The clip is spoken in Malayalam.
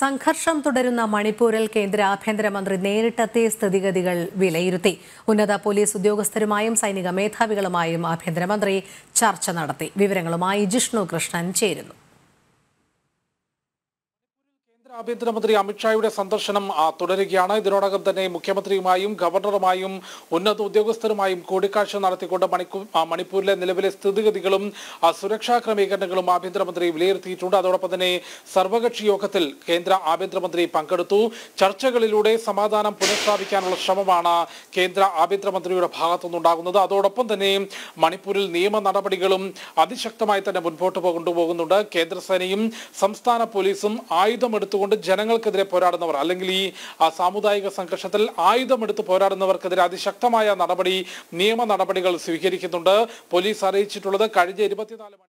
സംഘർഷം തുടരുന്ന മണിപ്പൂരിൽ കേന്ദ്ര ആഭ്യന്തരമന്ത്രി നേരിട്ടെത്തി സ്ഥിതിഗതികൾ വിലയിരുത്തി ഉന്നത പോലീസ് ഉദ്യോഗസ്ഥരുമായും സൈനിക മേധാവികളുമായും ആഭ്യന്തരമന്ത്രി ചർച്ച നടത്തി വിവരങ്ങളുമായി ജിഷ്ണു കൃഷ്ണൻ ചേരുന്നു കേന്ദ്ര ആഭ്യന്തരമന്ത്രി അമിത്ഷായുടെ സന്ദർശനം തുടരുകയാണ് ഇതിനോടകം തന്നെ മുഖ്യമന്ത്രിയുമായും ഗവർണറുമായും ഉന്നത ഉദ്യോഗസ്ഥരുമായും കൂടിക്കാഴ്ച നടത്തിക്കൊണ്ട് മണിപ്പൂരിലെ നിലവിലെ സ്ഥിതിഗതികളും സുരക്ഷാ ക്രമീകരണങ്ങളും ആഭ്യന്തരമന്ത്രി വിലയിരുത്തിയിട്ടുണ്ട് അതോടൊപ്പം തന്നെ സർവകക്ഷി യോഗത്തിൽ കേന്ദ്ര ആഭ്യന്തരമന്ത്രി പങ്കെടുത്തു ചർച്ചകളിലൂടെ സമാധാനം പുനഃസ്ഥാപിക്കാനുള്ള ശ്രമമാണ് കേന്ദ്ര ആഭ്യന്തരമന്ത്രിയുടെ ഭാഗത്തുനിന്നുണ്ടാകുന്നത് അതോടൊപ്പം തന്നെ മണിപ്പൂരിൽ നിയമ നടപടികളും അതിശക്തമായി തന്നെ മുൻപോട്ട് കൊണ്ടുപോകുന്നുണ്ട് കേന്ദ്രസേനയും സംസ്ഥാന പോലീസും ആയുധമെടുത്ത് ആയുധമെടുത്തുകൊണ്ട് ജനങ്ങൾക്കെതിരെ പോരാടുന്നവർ അല്ലെങ്കിൽ ഈ സാമുദായിക സംഘർഷത്തിൽ ആയുധമെടുത്ത് പോരാടുന്നവർക്കെതിരെ അതിശക്തമായ നടപടി നിയമ നടപടികൾ സ്വീകരിക്കുന്നുണ്ട് പോലീസ് അറിയിച്ചിട്ടുള്ളത് കഴിഞ്ഞ ഇരുപത്തിനാല്